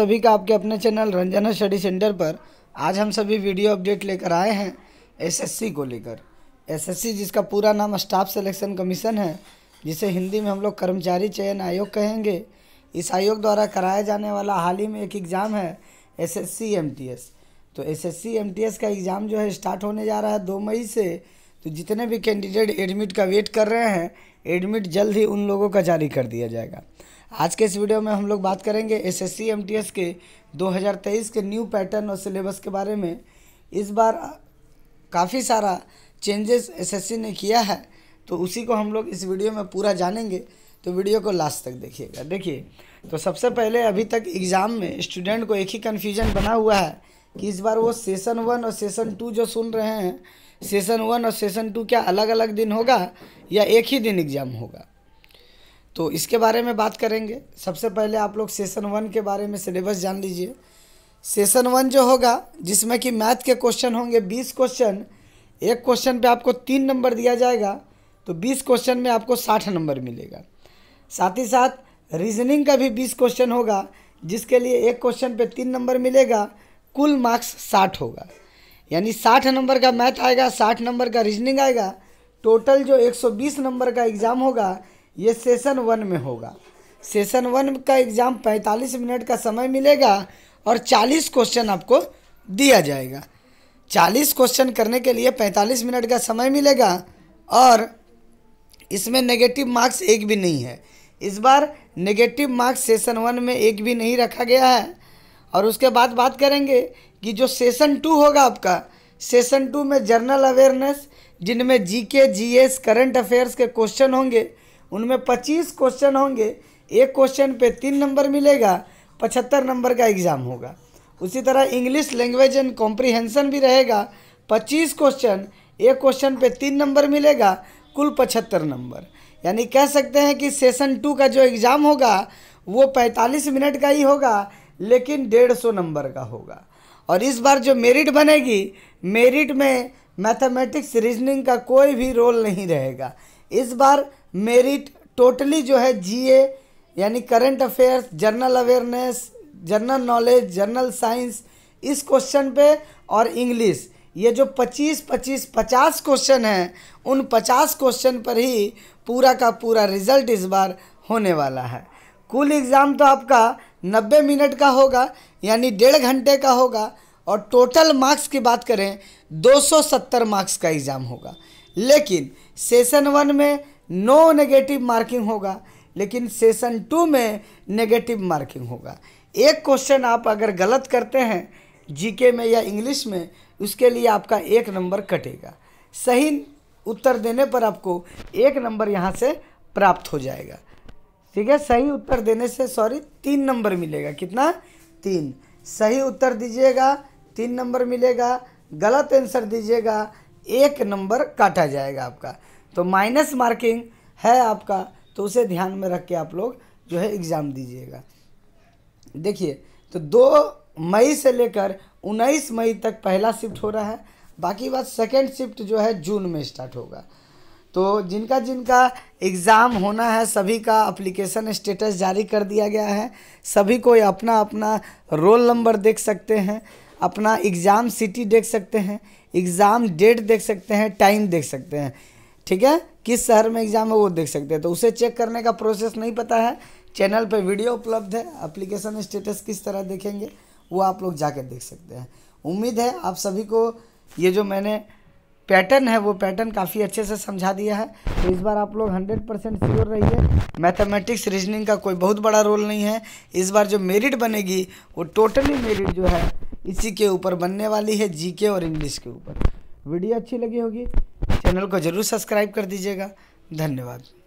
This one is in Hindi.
सभी का आपके अपने चैनल रंजना स्टडी सेंटर पर आज हम सभी वीडियो अपडेट लेकर आए हैं एसएससी को लेकर एसएससी जिसका पूरा नाम स्टाफ सिलेक्शन कमीशन है जिसे हिंदी में हम लोग कर्मचारी चयन आयोग कहेंगे इस आयोग द्वारा कराया जाने वाला हाल ही में एक एग्ज़ाम है एसएससी एमटीएस तो एसएससी एमटीएस का एग्ज़ाम जो है स्टार्ट होने जा रहा है दो मई से तो जितने भी कैंडिडेट एडमिट का वेट कर रहे हैं एडमिट जल्द ही उन लोगों का जारी कर दिया जाएगा आज के इस वीडियो में हम लोग बात करेंगे टी एस के दो हज़ार तेईस के न्यू पैटर्न और सिलेबस के बारे में इस बार काफ़ी सारा चेंजेस एसएससी ने किया है तो उसी को हम लोग इस वीडियो में पूरा जानेंगे तो वीडियो को लास्ट तक देखिएगा देखिए तो सबसे पहले अभी तक एग्ज़ाम में स्टूडेंट को एक ही कन्फ्यूजन बना हुआ है कि इस बार वो सेसन वन और सेसन टू जो सुन रहे हैं सेसन वन और सेसन टू क्या अलग अलग दिन होगा या एक ही दिन एग्ज़ाम होगा तो इसके बारे में बात करेंगे सबसे पहले आप लोग सेशन वन के बारे में सिलेबस जान लीजिए सेशन वन जो होगा जिसमें कि मैथ के क्वेश्चन होंगे बीस क्वेश्चन एक क्वेश्चन पे आपको तीन नंबर दिया जाएगा तो बीस क्वेश्चन में आपको साठ नंबर मिलेगा साथ ही साथ रीजनिंग का भी बीस क्वेश्चन होगा जिसके लिए एक क्वेश्चन पे तीन नंबर मिलेगा कुल मार्क्स साठ होगा यानी साठ नंबर का मैथ आएगा साठ नंबर का रीजनिंग आएगा टोटल जो एक सौ बीस नंबर का एग्ज़ाम होगा ये सेशन वन में होगा सेशन वन का एग्ज़ाम 45 मिनट का समय मिलेगा और 40 क्वेश्चन आपको दिया जाएगा 40 क्वेश्चन करने के लिए 45 मिनट का समय मिलेगा और इसमें नेगेटिव मार्क्स एक भी नहीं है इस बार नेगेटिव मार्क्स सेशन वन में एक भी नहीं रखा गया है और उसके बाद बात करेंगे कि जो सेशन टू होगा आपका सेशन टू में जर्नल अवेयरनेस जिनमें जीके जीएस करंट अफेयर्स के क्वेश्चन होंगे उनमें पच्चीस क्वेश्चन होंगे एक क्वेश्चन पे तीन नंबर मिलेगा पचहत्तर नंबर का एग्ज़ाम होगा उसी तरह इंग्लिश लैंग्वेज एंड कॉम्प्रीहेंसन भी रहेगा पच्चीस क्वेश्चन एक क्वेश्चन पे तीन नंबर मिलेगा कुल पचहत्तर नंबर यानी कह सकते हैं कि सेशन टू का जो एग्ज़ाम होगा वो पैंतालीस मिनट का ही होगा लेकिन डेढ़ सौ नंबर का होगा और इस बार जो मेरिट बनेगी मेरिट में मैथमेटिक्स रीजनिंग का कोई भी रोल नहीं रहेगा इस बार मेरिट टोटली जो है जीए यानी current affairs general awareness general knowledge general science इस क्वेश्चन पे और इंग्लिश ये जो 25 25 50 क्वेश्चन हैं उन 50 क्वेश्चन पर ही पूरा का पूरा रिजल्ट इस बार होने वाला है कुल एग्ज़ाम तो आपका 90 मिनट का होगा यानी डेढ़ घंटे का होगा और टोटल मार्क्स की बात करें 270 मार्क्स का एग्ज़ाम होगा लेकिन सेशन वन में नो नेगेटिव मार्किंग होगा लेकिन सेशन टू में नेगेटिव मार्किंग होगा एक क्वेश्चन आप अगर गलत करते हैं जीके में या इंग्लिश में उसके लिए आपका एक नंबर कटेगा सही उत्तर देने पर आपको एक नंबर यहाँ से प्राप्त हो जाएगा ठीक है सही उत्तर देने से सॉरी तीन नंबर मिलेगा कितना तीन सही उत्तर दीजिएगा तीन नंबर मिलेगा गलत आंसर दीजिएगा एक नंबर काटा जाएगा आपका तो माइनस मार्किंग है आपका तो उसे ध्यान में रख के आप लोग जो है एग्ज़ाम दीजिएगा देखिए तो दो मई से लेकर उन्नीस मई तक पहला शिफ्ट हो रहा है बाकी बात सेकेंड शिफ्ट जो है जून में स्टार्ट होगा तो जिनका जिनका एग्ज़ाम होना है सभी का अप्लीकेशन स्टेटस जारी कर दिया गया है सभी को अपना अपना रोल नंबर देख सकते हैं अपना एग्ज़ाम सिटी देख सकते हैं एग्ज़ाम डेट देख सकते हैं टाइम देख सकते हैं ठीक है किस शहर में एग्ज़ाम है वो देख सकते हैं तो उसे चेक करने का प्रोसेस नहीं पता है चैनल पर वीडियो उपलब्ध है अप्लीकेशन स्टेटस किस तरह देखेंगे वो आप लोग जाके देख सकते हैं उम्मीद है आप सभी को ये जो मैंने पैटर्न है वो पैटर्न काफ़ी अच्छे से समझा दिया है तो इस बार आप लोग 100 परसेंट श्योर रहिए मैथमेटिक्स रीजनिंग का कोई बहुत बड़ा रोल नहीं है इस बार जो मेरिट बनेगी वो टोटली मेरिट जो है इसी के ऊपर बनने वाली है जीके और इंग्लिश के ऊपर वीडियो अच्छी लगी होगी चैनल को ज़रूर सब्सक्राइब कर दीजिएगा धन्यवाद